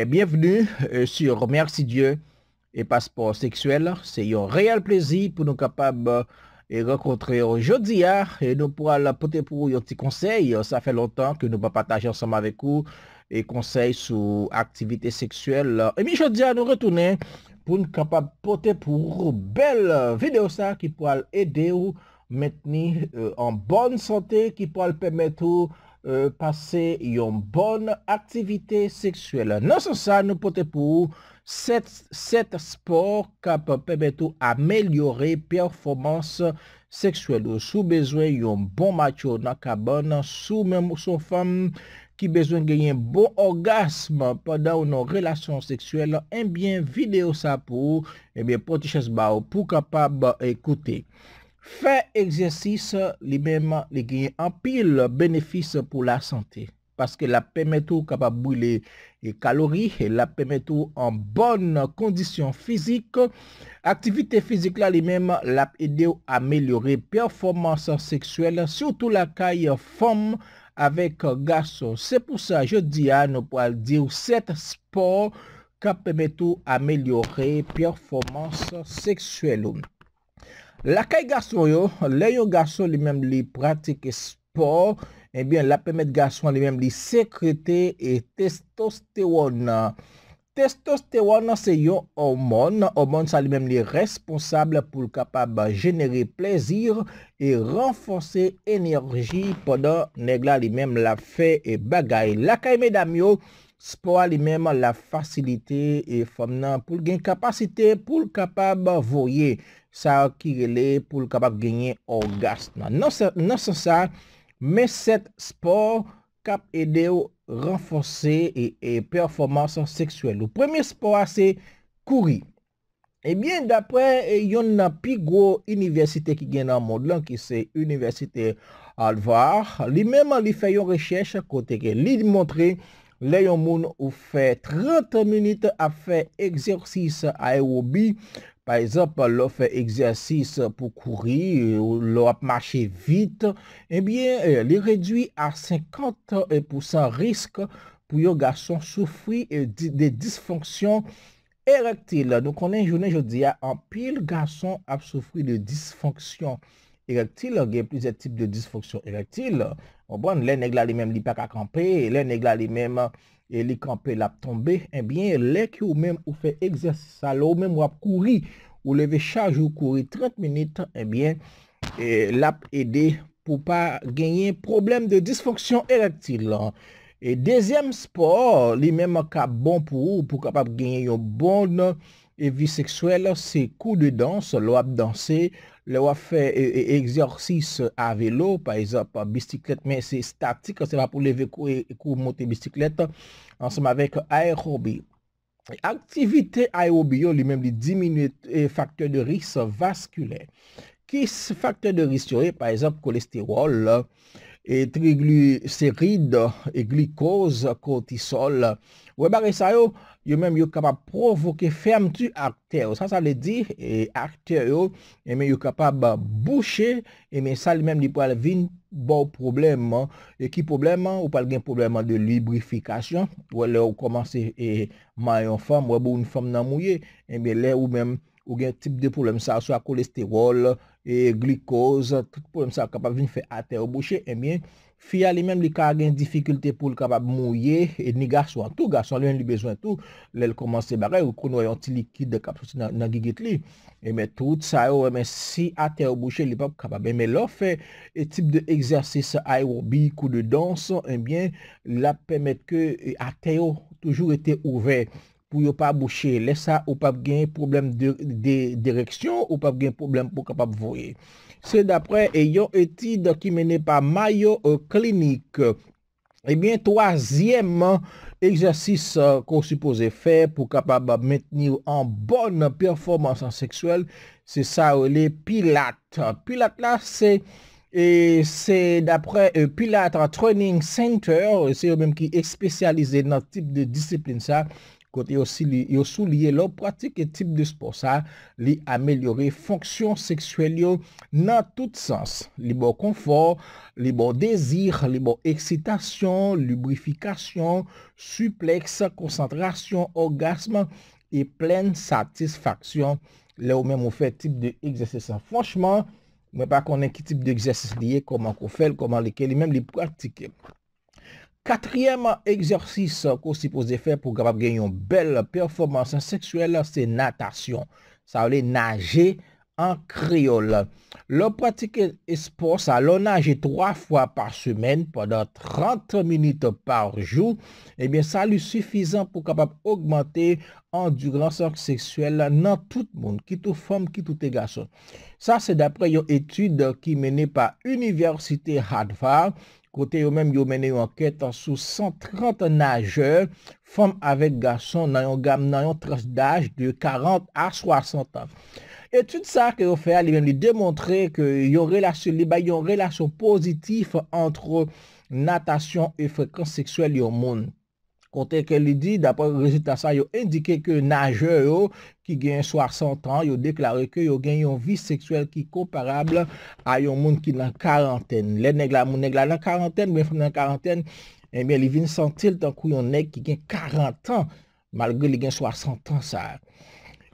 Eh, bienvenue euh, sur Merci Dieu et Passeport Sexuel. C'est un réel plaisir pour nous capables euh, et rencontrer aujourd'hui hein. et nous pourrons apporter pour un petit conseil. Ça fait longtemps que nous pas partager ensemble avec vous et conseils sur activité sexuelle. Et jeudi à nous retourner pour nous capables porter pour belle vidéo ça qui pourra aider ou maintenir euh, en bonne santé, qui pourra permettre Euh, Pase yon bon aktivite seksuel Non san sa nou pote pou Set sport Kap pebetou amelyore Performans seksuel Sou bezwen yon bon macho Nan kabon Sou mèmou son fam Ki bezwen genyen bon orgasm Pendan ou nan relasyon seksuel Enbyen eh videyo sa pou Enbyen eh potiches ba ou pou kapab ekoute fait exercice les même les gagne en pile bénéfice pour la santé parce que la permet tout brûler les calories la permet tout en bonne condition physique activité physique lui les mêmes l'a à améliorer performance sexuelle surtout la caille forme avec garçon c'est pour ça je dis à nous pour dire un sport qui permet tout améliorer performance sexuelle La kay gaston yo, le yon gaston li menm li pratik e spor, ebyen eh la pemet gaston li menm li sekrete e testosteron. Testosteron se yon omon, omon sa li menm li responsable pou kapab genere plezir e renfonse enerji podan negla li menm la fe e bagay. La kay medam yo. Spor li menman la fasilite e fom nan pou l gen kapasite pou l kapab voye sa ki gele pou l kapab genye orgast nan. Nan se sa, men set spor kap ede ou renfose e, e performans seksuel. Ou premier spor se kouri. Ebyen, dapre e yon nan pi gro universite ki gen nan mod lan ki se universite alvar, li menman li fayon rechèche kote ke li dimontre Les gens qui ou fait 30 minutes à à exercice aérobie. Par exemple, fait exercice exercice pour courir, ou marcher vite, vite. Eh bien, eh les réduit à 50% risque pour les garçons euh, dysfonctions de érectiles. Donc, on est journée jodi a, un pile garçon a souffre de dysfonction Erektil, gen plus e tip de disfonksyon erektil. Eh ou bon, le negla li menm li pa ka kampe, le negla li menm li kampe lap tombe, en bien, le ki ou menm ou fe egzersal, ou menm wap kouri, ou leve chaj ou kouri 30 minit, en bien, lap ede pou pa genye problem de disfonksyon erektil. Dezyem spor, li menm ka bon pou ou pou kapap genye yon bonde, et vie sexuelle, c'est coup de danse, à danser, à faire et exercice à vélo, par exemple, bicyclette, mais c'est statique, c'est pas pour lever coups et monter bicyclette, ensemble avec aérobie. Activité aérobie, lui-même, diminue les facteurs de risque vasculaire. Qui ce facteur de risque, par exemple, cholestérol, et triglycérides, et glucose, cortisol, ou et ça, yo même capable capable provoquer fermeture artérielle, ça ça veut dire et acteur est et de capable boucher et mais ça même il pourrait venir bon problème et qui problème ou pas gain problème de lubrification ou là on commencer et maillon femme ou une femme dans mouillée et bien là ou même e ou gain type de problème ça soit cholestérol et glucose tout problème ça capable venir faire artère boucher et bien Fiya li menm li ka agen difikulte pou li kapab mouye et ni gassou an tou, gassou an li an li bezou an tou, lèl komanse barè ou koun wè yon ti likid de kapos nan gigit li. E men tout sa yo wè e men si ate yo bouchè li pap kapab, e men lof e tip de egzersis e e, a yo bi kou de dans, e men la pèmèt ke ate yo toujou ete ouve. pour ne pas boucher, ça ça ou pas gagner problème de, de direction, ou pas pas problème pour capable voyer. C'est d'après ayant étude qui ki par par Mayo euh, Eh bien, troisième exercice euh, qu'on suppose faire pour capable maintenir en bonne performance sexuelle, c'est ça euh, les Pilates. Pilates là c'est Et c'est d'après Pilates Training Center, c'est eux-mêmes qui est spécialisé dans ce type de discipline ça. Kote yo sou liye lo pratik e tip de sposa li amelyore fonksyon sekswelyo nan tout sens. Li bo konfor, li bo dezir, li bo eksitasyon, lubrifikasyon, supleks, konsantrasyon, orgasman, e plen satisfaksyon le ou men mou fe tip de egzese san. Franchman, mwen pa konen ki tip de egzese liye, koman kou fel, koman li ke li men li pratike. Katriyem egzersis ko si pose de fe pou kapab genyon bel performans seksuel se natasyon. Sa ale nagey. en créole. le pratique sport à nage trois fois par semaine pendant 30 minutes par jour, et eh bien, ça lui suffisant pour capable augmenter endurance sexuelle dans tout le monde, qui tout femme, qui tout est garçon. Ça, c'est d'après une étude qui menée par l'Université Harvard, côté eux même ils ont mené une enquête sur 130 nageurs, femmes avec garçons, dans une gamme, d'âge de 40 à 60 ans. Et tout sa ke yo fe al, yo ven li demontre ke yon relasyon liba, yon relasyon pozitif antre natasyon e frekans seksuel yon moun. Konten ke li di, d'apre rezultat sa, yo indike ke nage yo ki gen 60 an, yo deklare ke yo gen yon vis seksuel ki koparable a yon moun ki nan karenten. Le neg la moun neg la nan karenten, mwen fan nan karenten, eme li vin sentil tankou yon neg ki gen 40 an, malge li gen 60 an sa.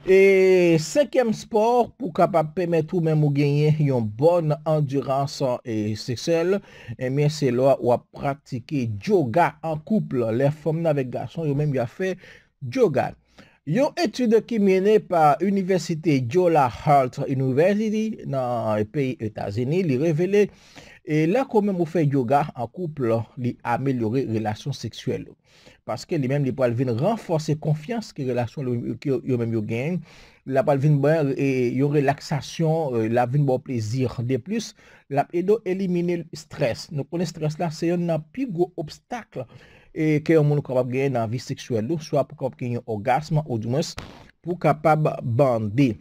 E sekem sport pou kapap pemet ou men mou genyen yon bon endurans se sel, e men se lwa ou a pratike joga an kouple le fom nan vek gason yo men mou a fe joga. Yon etude ki mene pa universite Jola Heart University nan e peyi Etazeni li revele, E la komem ou fe yoga an kouple li ameliori relasyon seksuel. Paske li men li pou al vin renforsi konfians ki relasyon yo men yo gen. La pou al vin e, yo relaksasyon, e, la vin bon plezir. De plus, la pe do elimine l stres. Nou konen stres la se yon nan pi gwo obstakl e ke yon moun nou kapab gen nan vi seksuel. So ap kapab ki yon orgasman ou dounes pou kapab bandi.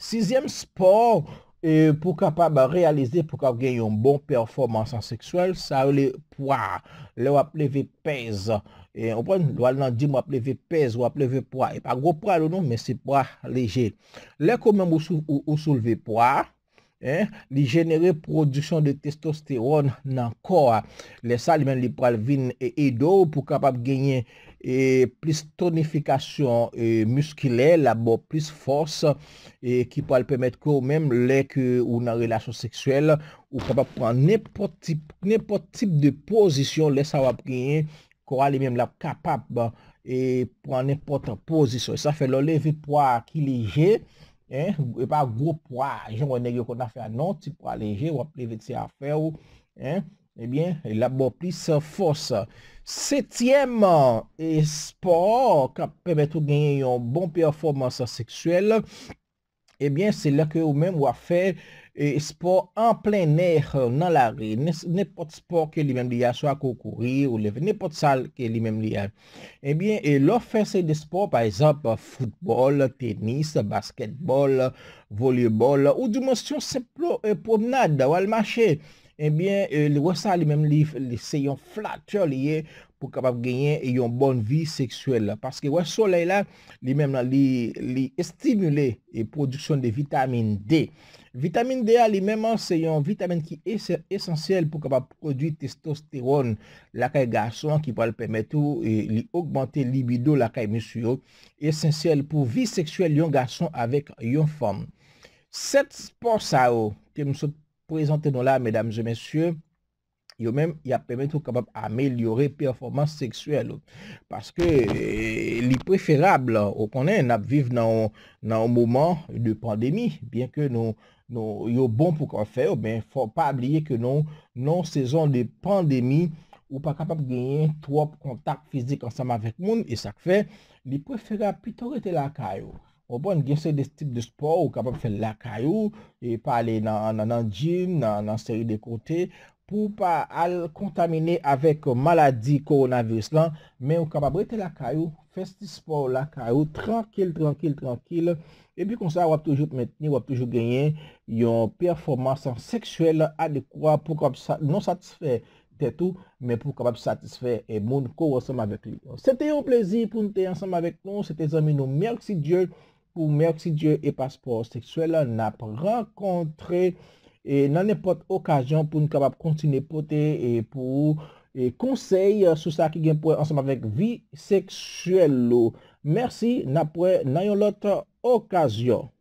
Sizyem spor... E pou kapab realize pou kap gen yon bon performansan seksuel, sa ou le poa, le wap leve pez, e ou pren, lwa nan di mwap leve pez, wap leve poa, e pa gro poa lounou, men se poa leje. Le komem ou souleve poa, e, li genere produsyon de testosteron nan koa, le sal men li pralvin e edo pou kapab genye, e plis tonifikasyon e, muskile, la bo plis fòs, e ki po al pèmèd kò ou mèm lèk ou nan relasyon seksuel, ou kapap pran nèpot tip de pozisyon lè sa wap riye, kò alè mèm lè kapap e, pran nèpotan pozisyon. E sa fè lò lèvè pou a ki lèjè, e, e pa gro pou a jèm wè nèk yo kon a fè anon, ti pou a lèjè wè privè tse a fè ou, e sa fè lò lèvè pou a ki lèjè, eh bien, il a beau plus force. Septième euh, sport qui permet de gagner une bonne performance sexuelle, eh bien, c'est là que vous-même vous faire euh, sport en plein air euh, dans la rue. de sport que lui-même lui soit courir ou pas de salle que lui-même lui Eh bien, et l'offre des sports, par exemple, football, tennis, basketball, volleyball, ou du moins, promenade ou le marché. Ebyen, eh euh, wè sa li mèm li se yon flatur li ye pou kapap genyen yon bon vi seksuel. Paske wè so lè la, li mèm li estimule yon produksyon de vitamine D. Vitamine D li mèm se yon vitamine ki esensyel pou kapap produy testosteron lakay gason ki pou al pèmèt ou li augmanté libido lakay mèsyou. Esensyel pou vi seksuel yon gason avèk yon fòm. Sèp s'pò sa o, oh, ke msòt. Prezante nou la, mèdames et mèsyè, yo mèm, y ap pèmèt ou kapap amèliorè performans seksuel. Paske eh, li preferable, ou konè, nap viv nan ou mouman de pandemi. Bien ke nou yo bon pou kon fè, ou mè, fò pa abliye ke nou, nou sezon de pandemi, ou pa kapap genyen trop kontak fizik ansam avèk moun. E sak fè, li preferable, pi to rete la ka yo. Ou bon gen se de stipe de spor ou kapab fè lakayou E pa ale nan gym, nan seri de kote Pou pa al kontamine avèk maladi koronaviris lan Men ou kapab rete lakayou, fè sti spor lakayou Trankele, trankele, trankele E pi konsa wap toujou mèteni, wap toujou genyen Yon performansan seksuel adekwa Pou kapab non satisfè tè tou Men pou kapab satisfè e moun kou wòsèm avèk li Sète yon plèzi pou nou tè yon sèm avèk nou Sète zami nou, mèrk si djèl pou mèrk si djè e paspor seksuel na pou renkontre e nan ne pot okajon pou nou kabab kontine potè e pou e, konsey e, sou sa ki gen pou ansem avèk vi seksuel lo. Mèrsi na pou e nan yon lot okajon.